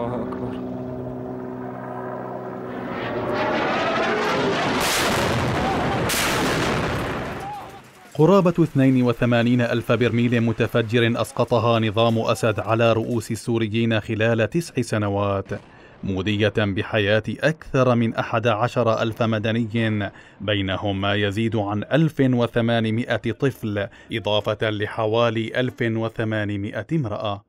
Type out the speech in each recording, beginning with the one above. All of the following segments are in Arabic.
الله أكبر قرابة 82 ألف برميل متفجر أسقطها نظام أسد على رؤوس السوريين خلال تسع سنوات مودية بحياة أكثر من أحد عشر ألف مدني بينهم ما يزيد عن 1800 طفل إضافة لحوالي 1800 امرأة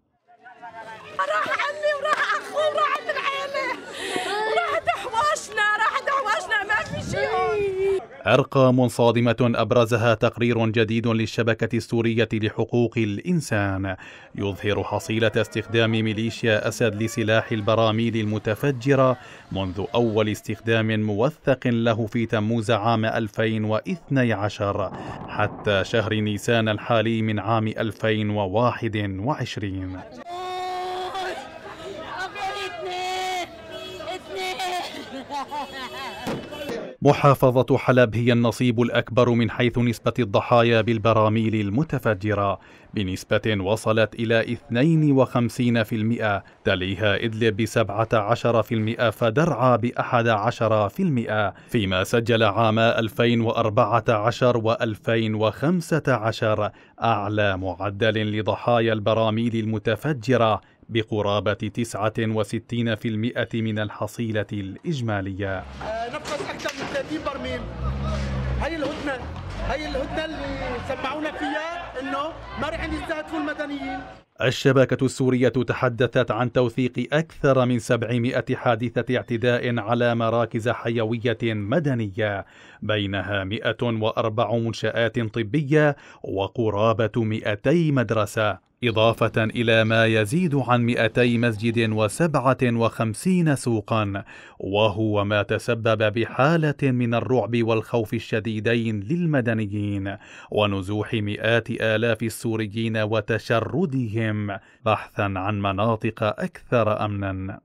أرقام صادمة أبرزها تقرير جديد للشبكة السورية لحقوق الإنسان يظهر حصيلة استخدام ميليشيا أسد لسلاح البراميل المتفجرة منذ أول استخدام موثق له في تموز عام 2012 حتى شهر نيسان الحالي من عام 2021 Ha ha ha! محافظة حلب هي النصيب الأكبر من حيث نسبة الضحايا بالبراميل المتفجرة بنسبة وصلت إلى 52% تليها إدلب ب17% فدرعا ب11% فيما سجل عام 2014 و 2015 أعلى معدل لضحايا البراميل المتفجرة بقرابة 69% من الحصيلة الإجمالية. آه، 30 برميل هي الهدنه هي الهدنه اللي سمعونا فيها انه ما رح يستهدفوا المدنيين الشبكة السورية تحدثت عن توثيق أكثر من 700 حادثة اعتداء على مراكز حيوية مدنية بينها 104 منشآت طبية وقرابة 200 مدرسة إضافة إلى ما يزيد عن 200 مسجد و57 سوقا وهو ما تسبب بحالة من الرعب والخوف الشديدين للمدنيين ونزوح مئات آلاف السوريين وتشردهم بحثا عن مناطق أكثر أمنا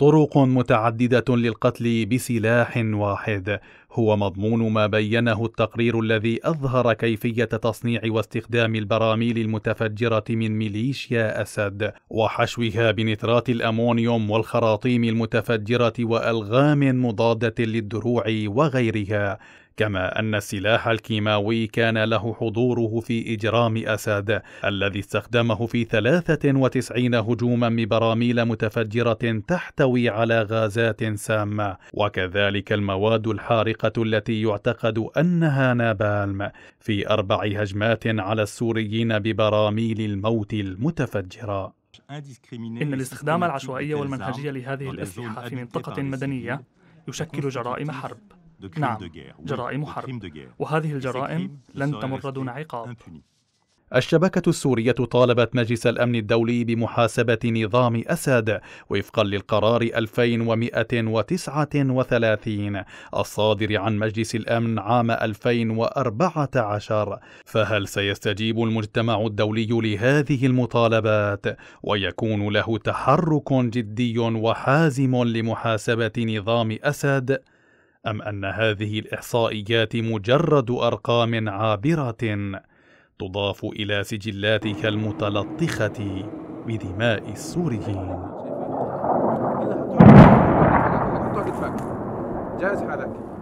طرق متعدده للقتل بسلاح واحد هو مضمون ما بينه التقرير الذي اظهر كيفيه تصنيع واستخدام البراميل المتفجره من ميليشيا اسد وحشوها بنترات الامونيوم والخراطيم المتفجره والغام مضاده للدروع وغيرها كما أن السلاح الكيماوي كان له حضوره في إجرام أسد الذي استخدمه في 93 هجوما ببراميل متفجرة تحتوي على غازات سامة وكذلك المواد الحارقة التي يعتقد أنها نابالم في أربع هجمات على السوريين ببراميل الموت المتفجرة إن الاستخدام العشوائي والمنهجي لهذه الأسلحة في منطقة مدنية يشكل جرائم حرب نعم جرائم حرب وهذه الجرائم لن تمر دون عقاب الشبكة السورية طالبت مجلس الأمن الدولي بمحاسبة نظام أسد وفقا للقرار 2139 الصادر عن مجلس الأمن عام 2014 فهل سيستجيب المجتمع الدولي لهذه المطالبات ويكون له تحرك جدي وحازم لمحاسبة نظام أسد؟ أم أن هذه الإحصائيات مجرد أرقام عابرة تضاف إلى سجلاتك المتلطخة بدماء السوريين جاهز حالك